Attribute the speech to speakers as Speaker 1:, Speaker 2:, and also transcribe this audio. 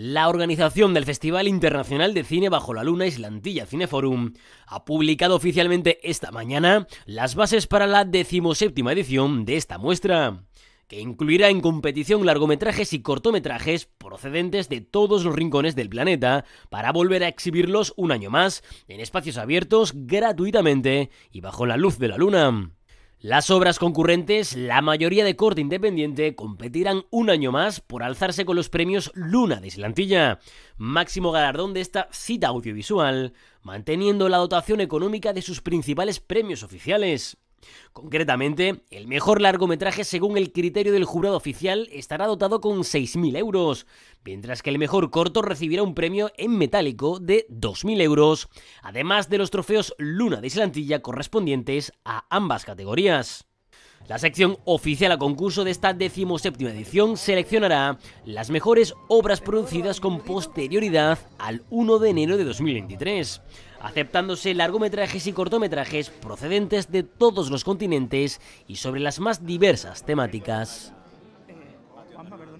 Speaker 1: La organización del Festival Internacional de Cine Bajo la Luna Islantilla Cineforum ha publicado oficialmente esta mañana las bases para la decimoséptima edición de esta muestra, que incluirá en competición largometrajes y cortometrajes procedentes de todos los rincones del planeta para volver a exhibirlos un año más en espacios abiertos gratuitamente y bajo la luz de la luna. Las obras concurrentes, la mayoría de corte independiente, competirán un año más por alzarse con los premios Luna de Islantilla, máximo galardón de esta cita audiovisual, manteniendo la dotación económica de sus principales premios oficiales. Concretamente, el mejor largometraje según el criterio del jurado oficial estará dotado con 6.000 euros, mientras que el mejor corto recibirá un premio en metálico de 2.000 euros, además de los trofeos Luna de Islantilla correspondientes a ambas categorías. La sección oficial a concurso de esta decimoséptima edición seleccionará las mejores obras producidas con posterioridad al 1 de enero de 2023, aceptándose largometrajes y cortometrajes procedentes de todos los continentes y sobre las más diversas temáticas. Eh,